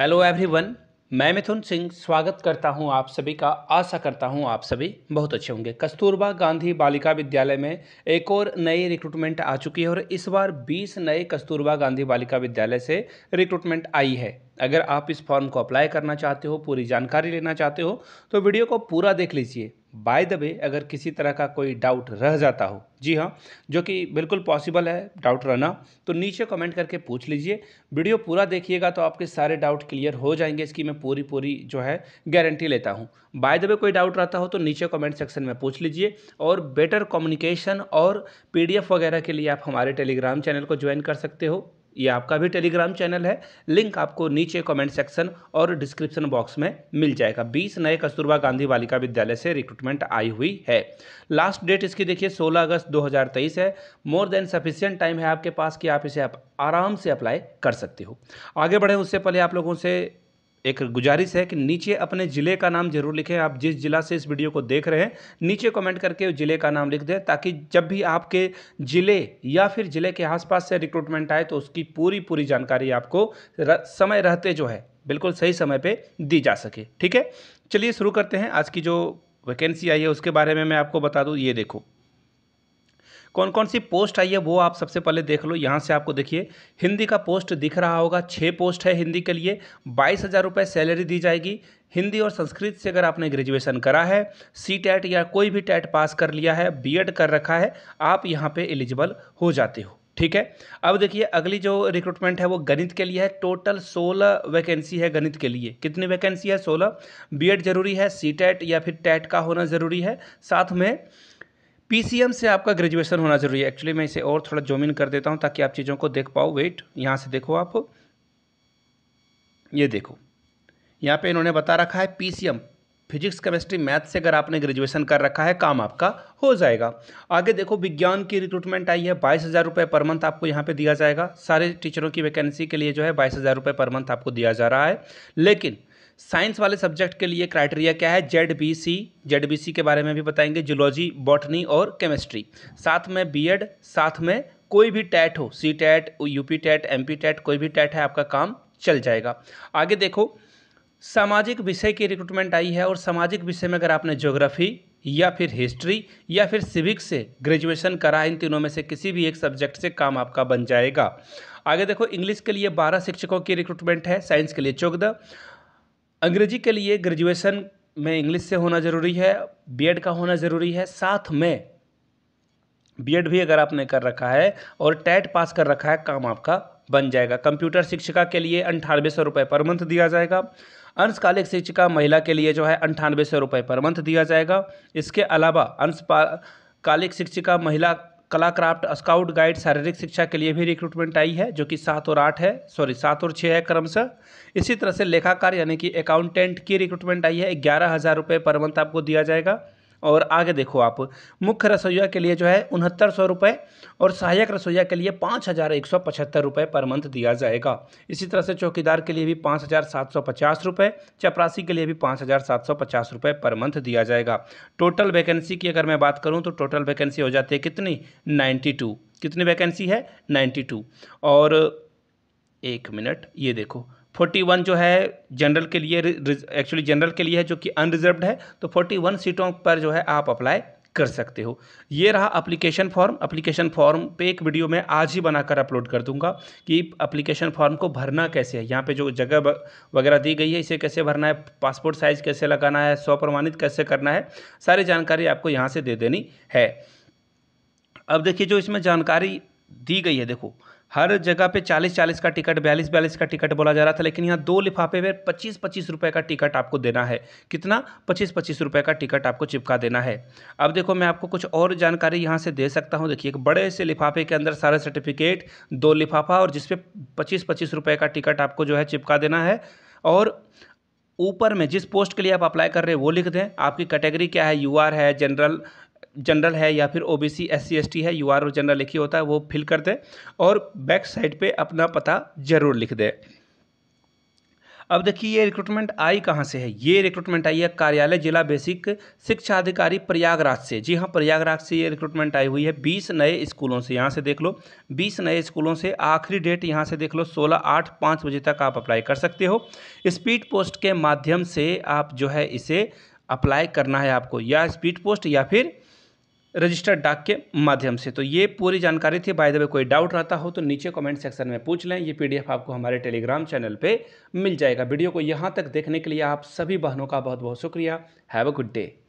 hello everyone मैं मिथुन सिंह स्वागत करता हूं आप सभी का आशा करता हूं आप सभी बहुत अच्छे होंगे कस्तूरबा गांधी बालिका विद्यालय में एक और नई रिक्रूटमेंट आ चुकी है और इस बार 20 नए कस्तूरबा गांधी बालिका विद्यालय से रिक्रूटमेंट आई है अगर आप इस फॉर्म को अप्लाई करना चाहते हो पूरी जानकारी लेना चाहते हो तो वीडियो को पूरा देख लीजिए बाय द वे अगर किसी तरह का कोई डाउट रह जाता हो जी हाँ जो कि बिल्कुल पॉसिबल है डाउट रहना तो नीचे कमेंट करके पूछ लीजिए वीडियो पूरा देखिएगा तो आपके सारे डाउट क्लियर हो जाएंगे इसकी मैं पूरी पूरी जो है गारंटी लेता हूँ बाय द वे कोई डाउट रहता हो तो नीचे कमेंट सेक्शन में पूछ लीजिए और बेटर कम्युनिकेशन और पी वगैरह के लिए आप हमारे टेलीग्राम चैनल को ज्वाइन कर सकते हो ये आपका भी टेलीग्राम चैनल है लिंक आपको नीचे कमेंट सेक्शन और डिस्क्रिप्शन बॉक्स में मिल जाएगा बीस नए कस्तूरबा गांधी बालिका विद्यालय से रिक्रूटमेंट आई हुई है लास्ट डेट इसकी देखिए 16 अगस्त 2023 है मोर देन सफिशियंट टाइम है आपके पास कि आप इसे आप आराम से अप्लाई कर सकते हो आगे बढ़ें उससे पहले आप लोगों से एक गुजारिश है कि नीचे अपने ज़िले का नाम जरूर लिखें आप जिस ज़िला से इस वीडियो को देख रहे हैं नीचे कमेंट करके ज़िले का नाम लिख दें ताकि जब भी आपके ज़िले या फिर ज़िले के आसपास से रिक्रूटमेंट आए तो उसकी पूरी पूरी जानकारी आपको र, समय रहते जो है बिल्कुल सही समय पर दी जा सके ठीक है चलिए शुरू करते हैं आज की जो वैकेंसी आई है उसके बारे में मैं आपको बता दूँ ये देखो कौन कौन सी पोस्ट आई है वो आप सबसे पहले देख लो यहाँ से आपको देखिए हिंदी का पोस्ट दिख रहा होगा छः पोस्ट है हिंदी के लिए बाईस हज़ार रुपये सैलरी दी जाएगी हिंदी और संस्कृत से अगर आपने ग्रेजुएशन करा है सी टैट या कोई भी टैट पास कर लिया है एड कर रखा है आप यहाँ पर एलिजिबल हो जाते हो ठीक है अब देखिए अगली जो रिक्रूटमेंट है वो गणित के लिए है टोटल सोलह वैकेंसी है गणित के लिए कितनी वैकेंसी है सोलह बीएड जरूरी है सी टैट या फिर टैट का होना ज़रूरी है साथ में पी से आपका ग्रेजुएशन होना ज़रूरी है एक्चुअली मैं इसे और थोड़ा जोमिन कर देता हूँ ताकि आप चीज़ों को देख पाओ वेट यहाँ से देखो आप ये देखो यहाँ पे इन्होंने बता रखा है पी फिजिक्स केमिस्ट्री मैथ से अगर आपने ग्रेजुएशन कर रखा है काम आपका हो जाएगा आगे देखो विज्ञान की रिक्रूटमेंट आई है बाईस हज़ार रुपये पर मंथ आपको यहाँ पे दिया जाएगा सारे टीचरों की वैकेंसी के लिए जो है बाईस हज़ार रुपये पर मंथ आपको दिया जा रहा है लेकिन साइंस वाले सब्जेक्ट के लिए क्राइटेरिया क्या है Z B C Z B C के बारे में भी बताएंगे जूलॉजी बॉटनी और केमिस्ट्री साथ में बी एड साथ में कोई भी टैट हो C TET U P TET M P TET कोई भी टैट है आपका काम चल जाएगा आगे देखो सामाजिक विषय की रिक्रूटमेंट आई है और सामाजिक विषय में अगर आपने ज्योग्राफी या फिर हिस्ट्री या फिर सिविक्स से ग्रेजुएशन करा इन तीनों में से किसी भी एक सब्जेक्ट से काम आपका बन जाएगा आगे देखो इंग्लिश के लिए बारह शिक्षकों की रिक्रूटमेंट है साइंस के लिए चौदह अंग्रेजी के लिए ग्रेजुएशन में इंग्लिश से होना ज़रूरी है बीएड का होना ज़रूरी है साथ में बीएड भी अगर आपने कर रखा है और टैट पास e कर रखा है काम आपका बन जाएगा कंप्यूटर शिक्षिका के लिए अंठानवे सौ रुपये पर मंथ दिया जाएगा अंशकालिक शिक्षिका महिला के लिए जो है अंठानवे सौ रुपये पर मंथ दिया जाएगा इसके अलावा अंशकालिक शिक्षिका महिला कला क्राफ्ट स्काउट गाइड शारीरिक शिक्षा के लिए भी रिक्रूटमेंट आई है जो कि सात और आठ है सॉरी सात और छः है क्रमशः इसी तरह से लेखाकार यानी कि अकाउंटेंट की रिक्रूटमेंट आई है ग्यारह हज़ार रुपये पर मंथ आपको दिया जाएगा और आगे देखो आप मुख्य रसोईया के लिए जो है उनहत्तर सौ रुपये और सहायक रसोईया के लिए पाँच हज़ार एक सौ पचहत्तर रुपये पर मंथ दिया जाएगा इसी तरह से चौकीदार के लिए भी पाँच हज़ार सात सौ पचास रुपये चपरासी के लिए भी पाँच हज़ार सात सौ पचास रुपये पर मंथ दिया जाएगा टोटल वैकेंसी की अगर मैं बात करूँ तो टोटल वैकेंसी हो जाती है कितनी नाइन्टी टू कितनी वैकेंसी है नाइन्टी टू और एक मिनट ये देखो फोर्टी वन जो है जनरल के लिए एक्चुअली जनरल के लिए है जो कि अनरिजर्व्ड है तो फोर्टी वन सीटों पर जो है आप अप्लाई कर सकते हो ये रहा अप्लीकेशन फॉर्म अप्लीकेशन फॉर्म पे एक वीडियो मैं आज ही बनाकर अपलोड कर दूंगा कि अप्लीकेशन फॉर्म को भरना कैसे है यहाँ पे जो जगह वगैरह दी गई है इसे कैसे भरना है पासपोर्ट साइज़ कैसे लगाना है स्व प्रमाणित कैसे करना है सारी जानकारी आपको यहाँ से दे देनी है अब देखिए जो इसमें जानकारी दी गई है देखो हर जगह पे चालीस चालीस का टिकट बयालीस बयालीस का टिकट बोला जा रहा था लेकिन यहाँ दो लिफाफे में पच्चीस पच्चीस रुपये का टिकट आपको देना है कितना पच्चीस पच्चीस रुपये का टिकट आपको चिपका देना है अब देखो मैं आपको कुछ और जानकारी यहाँ से दे सकता हूँ देखिए एक बड़े से लिफाफे के अंदर सारे सर्टिफिकेट दो लिफाफा और जिसपे पच्चीस पच्चीस रुपये का टिकट आपको जो है चिपका देना है और ऊपर में जिस पोस्ट के लिए आप अप्लाई कर रहे हैं वो लिख दें आपकी कैटेगरी क्या है यूआर है जनरल जनरल है या फिर O B C S C S T है यू आर और जनरल लिखी होता है वो फिल कर दें और बैक साइड पे अपना पता ज़रूर लिख दें अब देखिए ये रिक्रूटमेंट आई कहाँ से है ये रिक्रूटमेंट आई है कार्यालय जिला बेसिक शिक्षा अधिकारी प्रयागराज से जी हाँ प्रयागराज से ये रिक्रूटमेंट आई हुई है बीस नए स्कूलों से यहाँ से देख लो बीस नए स्कूलों से आखिरी डेट यहाँ से देख लो सोलह आठ पाँच बजे तक आप अप्लाई कर सकते हो स्पीड पोस्ट के माध्यम से आप जो है इसे अप्लाई करना है आपको या स्पीड पोस्ट या फिर रजिस्टर्ड डाक के माध्यम से तो ये पूरी जानकारी थी बाय द वे कोई डाउट रहता हो तो नीचे कमेंट सेक्शन में पूछ लें ये पीडीएफ आपको हमारे टेलीग्राम चैनल पे मिल जाएगा वीडियो को यहाँ तक देखने के लिए आप सभी बहनों का बहुत बहुत शुक्रिया हैव अ गुड डे